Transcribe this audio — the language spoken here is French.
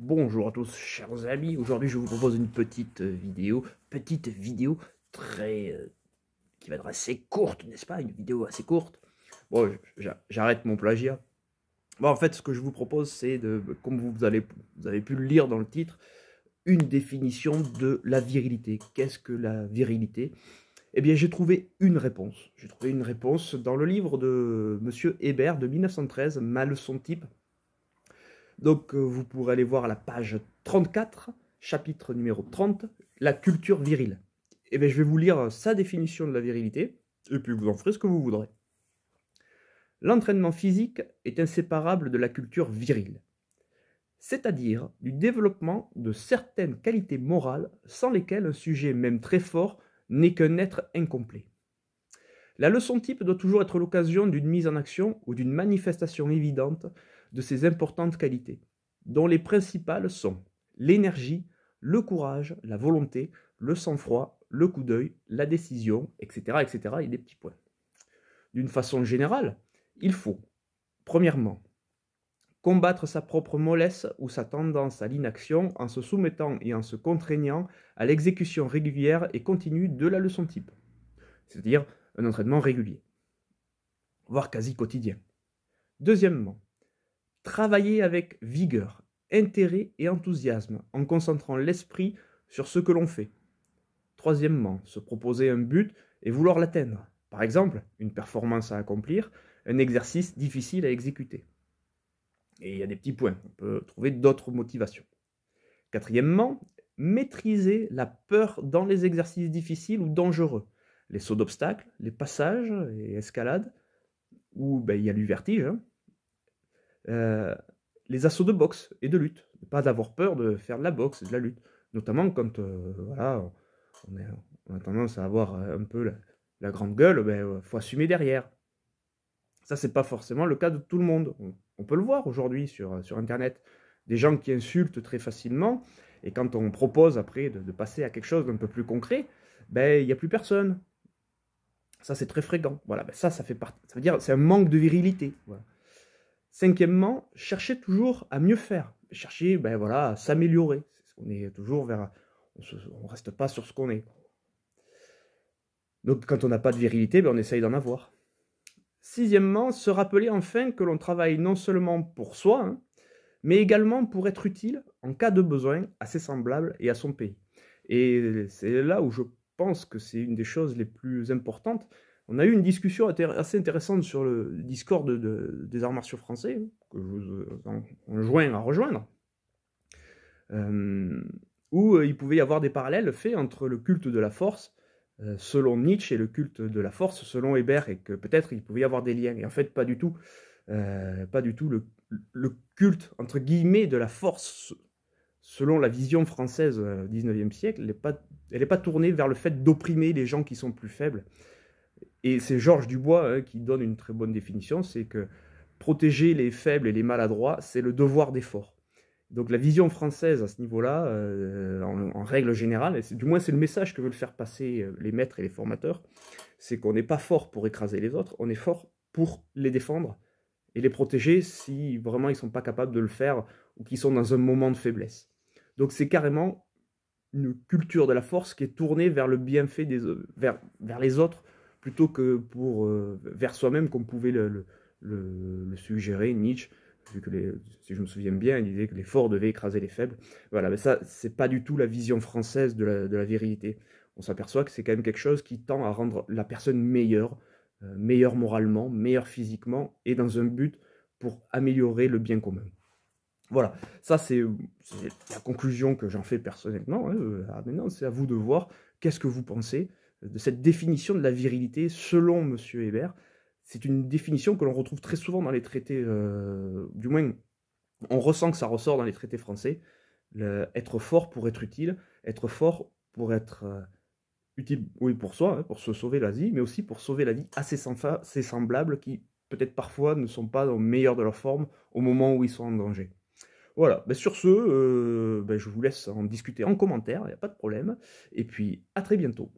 Bonjour à tous chers amis, aujourd'hui je vous propose une petite euh, vidéo, petite vidéo très... Euh, qui va être assez courte, n'est-ce pas Une vidéo assez courte. Bon, j'arrête mon plagiat. Bon, en fait, ce que je vous propose, c'est de, comme vous, avez pu le lire dans le titre, une définition de la virilité. Qu'est-ce que la virilité Eh bien, j'ai trouvé une réponse. J'ai trouvé une réponse dans le livre de M. Hébert de 1913, Ma leçon type, donc euh, vous pourrez aller voir la page 34, chapitre numéro 30, la culture virile. Et eh bien je vais vous lire sa définition de la virilité, et puis vous en ferez ce que vous voudrez. L'entraînement physique est inséparable de la culture virile, c'est-à-dire du développement de certaines qualités morales sans lesquelles un sujet même très fort n'est qu'un être incomplet. La leçon type doit toujours être l'occasion d'une mise en action ou d'une manifestation évidente de ses importantes qualités, dont les principales sont l'énergie, le courage, la volonté, le sang-froid, le coup d'œil, la décision, etc., etc., et des petits points. D'une façon générale, il faut, premièrement, combattre sa propre mollesse ou sa tendance à l'inaction en se soumettant et en se contraignant à l'exécution régulière et continue de la leçon type, c'est-à-dire un entraînement régulier, voire quasi quotidien. Deuxièmement, Travailler avec vigueur, intérêt et enthousiasme en concentrant l'esprit sur ce que l'on fait. Troisièmement, se proposer un but et vouloir l'atteindre. Par exemple, une performance à accomplir, un exercice difficile à exécuter. Et il y a des petits points, on peut trouver d'autres motivations. Quatrièmement, maîtriser la peur dans les exercices difficiles ou dangereux. Les sauts d'obstacles, les passages et escalades, où ben, il y a du vertige, hein. Euh, les assauts de boxe et de lutte. Pas d'avoir peur de faire de la boxe et de la lutte. Notamment quand euh, voilà, on, on, a tendance à avoir euh, un peu la, grande gueule, il ben, faut assumer derrière. Ça, c'est pas forcément le cas de tout le monde. On, peut le voir aujourd'hui sur, sur Internet. Des gens qui insultent très facilement, et quand on propose après de, passer à quelque chose d'un peu plus concret, ben il n'y a plus personne. Ça, c'est très fréquent. Voilà, ben ça, ça fait partie. Ça veut dire, c'est un manque de virilité. Voilà. Cinquièmement, chercher toujours à mieux faire, chercher ben voilà, à s'améliorer. On est toujours vers, on ne reste pas sur ce qu'on est. Donc quand on n'a pas de virilité, ben on essaye d'en avoir. Sixièmement, se rappeler enfin que l'on travaille non seulement pour soi, hein, mais également pour être utile en cas de besoin à ses semblables et à son pays. Et c'est là où je pense que c'est une des choses les plus importantes, on a eu une discussion assez intéressante sur le Discord des arts martiaux français, hein, que je vous euh, enjoins à rejoindre, euh, où euh, il pouvait y avoir des parallèles faits entre le culte de la force selon Nietzsche et le culte de la force selon Hébert, et que peut-être il pouvait y avoir des liens. Et en fait, pas du tout. pas du tout le, culte, entre guillemets, de la force selon la vision française du 19e siècle, elle n'est pas, pas, tournée vers le fait d'opprimer les gens qui sont plus faibles et c'est Georges Dubois hein, qui donne une très bonne définition, c'est que protéger les faibles et les maladroits, c'est le devoir des forts. Donc la vision française à ce niveau-là, euh, en, règle générale, et du moins c'est le message que veulent faire passer euh, les maîtres et les formateurs, c'est qu'on n'est pas fort pour écraser les autres, on est fort pour les défendre et les protéger si vraiment ils ne sont pas capables de le faire ou qu'ils sont dans un moment de faiblesse. Donc c'est carrément une culture de la force qui est tournée vers le bienfait des vers les autres plutôt que pour euh, vers soi-même comme pouvait le, suggérer Nietzsche, vu que si je me souviens bien, il disait que les forts devaient écraser les faibles. Voilà, mais ça, c'est pas du tout la vision française de la, de la vérité. On s'aperçoit que c'est quand même quelque chose qui tend à rendre la personne meilleure, euh, meilleure moralement, meilleure physiquement, et dans un but pour améliorer le bien commun. Voilà, ça c'est la conclusion que j'en fais personnellement. Hein, euh, ah, maintenant, c'est à vous de voir qu'est-ce que vous pensez de cette définition de la virilité selon M. Hébert. C'est une définition que l'on retrouve très souvent dans les traités, euh, du moins on ressent que ça ressort dans les traités français, être fort pour être utile, être fort pour être euh, utile, oui, pour soi, hein, pour se sauver la vie, mais aussi pour sauver la vie à ses, semblables qui peut-être parfois ne sont pas au meilleur de leur forme au moment où ils sont en danger. Voilà, ben, sur ce, euh, ben, je vous laisse en discuter en commentaire, il n'y a pas de problème, et puis à très bientôt.